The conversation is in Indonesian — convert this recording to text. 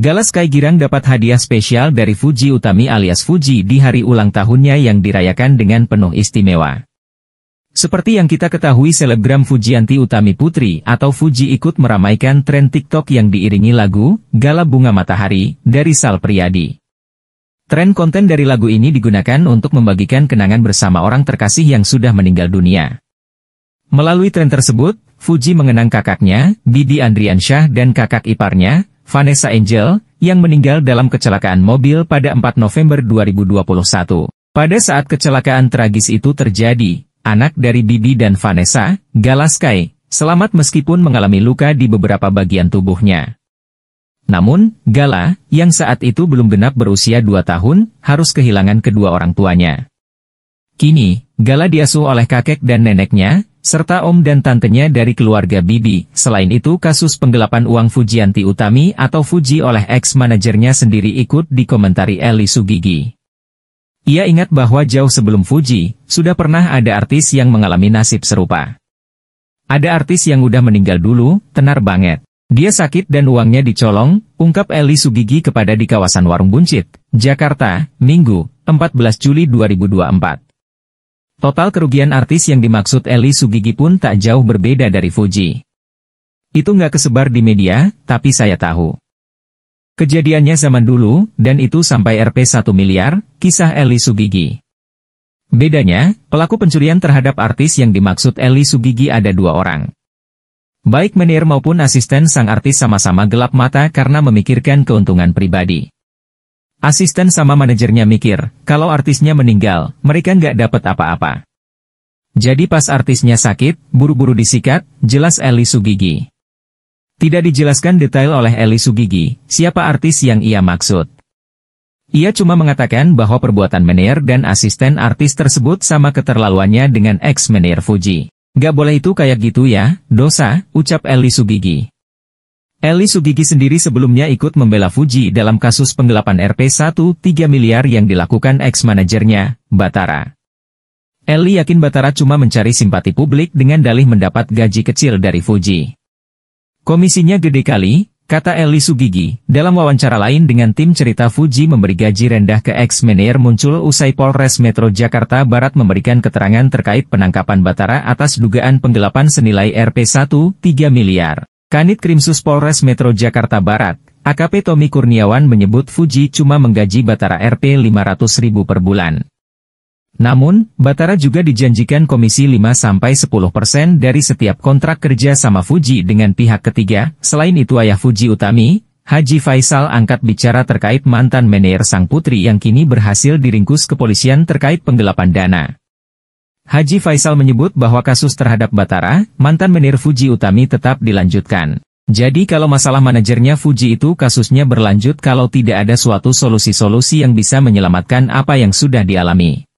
Gala Sky Girang dapat hadiah spesial dari Fuji Utami alias Fuji di hari ulang tahunnya yang dirayakan dengan penuh istimewa. Seperti yang kita ketahui selebgram Fujianti Utami Putri atau Fuji ikut meramaikan tren TikTok yang diiringi lagu, Gala Bunga Matahari, dari Sal Priyadi. Tren konten dari lagu ini digunakan untuk membagikan kenangan bersama orang terkasih yang sudah meninggal dunia. Melalui tren tersebut, Fuji mengenang kakaknya, Bibi Andriansyah dan kakak iparnya, Vanessa Angel, yang meninggal dalam kecelakaan mobil pada 4 November 2021. Pada saat kecelakaan tragis itu terjadi, anak dari Bibi dan Vanessa, Galaskai, selamat meskipun mengalami luka di beberapa bagian tubuhnya. Namun, Gala, yang saat itu belum genap berusia 2 tahun, harus kehilangan kedua orang tuanya. Kini, Gala diasuh oleh kakek dan neneknya, serta om dan tantenya dari keluarga Bibi. Selain itu kasus penggelapan uang Fujianti Utami atau Fuji oleh ex-manajernya sendiri ikut dikomentari Eli Sugigi. Ia ingat bahwa jauh sebelum Fuji, sudah pernah ada artis yang mengalami nasib serupa. Ada artis yang udah meninggal dulu, tenar banget. Dia sakit dan uangnya dicolong, ungkap Eli Sugigi kepada di kawasan Warung Buncit, Jakarta, Minggu, 14 Juli 2024. Total kerugian artis yang dimaksud Eli Sugigi pun tak jauh berbeda dari Fuji. Itu nggak kesebar di media, tapi saya tahu. Kejadiannya zaman dulu, dan itu sampai Rp 1 miliar, kisah Eli Sugigi. Bedanya, pelaku pencurian terhadap artis yang dimaksud Eli Sugigi ada dua orang. Baik Menir maupun asisten sang artis sama-sama gelap mata karena memikirkan keuntungan pribadi. Asisten sama manajernya mikir, kalau artisnya meninggal, mereka nggak dapat apa-apa. Jadi pas artisnya sakit, buru-buru disikat, jelas Eli Sugigi. Tidak dijelaskan detail oleh Eli Sugigi, siapa artis yang ia maksud. Ia cuma mengatakan bahwa perbuatan Menier dan asisten artis tersebut sama keterlaluannya dengan ex-Menier Fuji. Gak boleh itu kayak gitu ya, dosa, ucap Eli Sugigi. Eli Sugigi sendiri sebelumnya ikut membela Fuji dalam kasus penggelapan rp 1,3 miliar yang dilakukan ex-manajernya, Batara. Eli yakin Batara cuma mencari simpati publik dengan dalih mendapat gaji kecil dari Fuji. Komisinya gede kali, kata Eli Sugigi, dalam wawancara lain dengan tim cerita Fuji memberi gaji rendah ke ex-manajer muncul usai Polres Metro Jakarta Barat memberikan keterangan terkait penangkapan Batara atas dugaan penggelapan senilai rp 1,3 miliar. Kanit Krimsus Polres Metro Jakarta Barat, AKP Tommy Kurniawan menyebut Fuji cuma menggaji Batara RP 500 ribu per bulan. Namun, Batara juga dijanjikan komisi 5-10% dari setiap kontrak kerja sama Fuji dengan pihak ketiga, selain itu ayah Fuji Utami, Haji Faisal angkat bicara terkait mantan manajer sang putri yang kini berhasil diringkus kepolisian terkait penggelapan dana. Haji Faisal menyebut bahwa kasus terhadap Batara, mantan menir Fuji Utami tetap dilanjutkan. Jadi kalau masalah manajernya Fuji itu kasusnya berlanjut kalau tidak ada suatu solusi-solusi yang bisa menyelamatkan apa yang sudah dialami.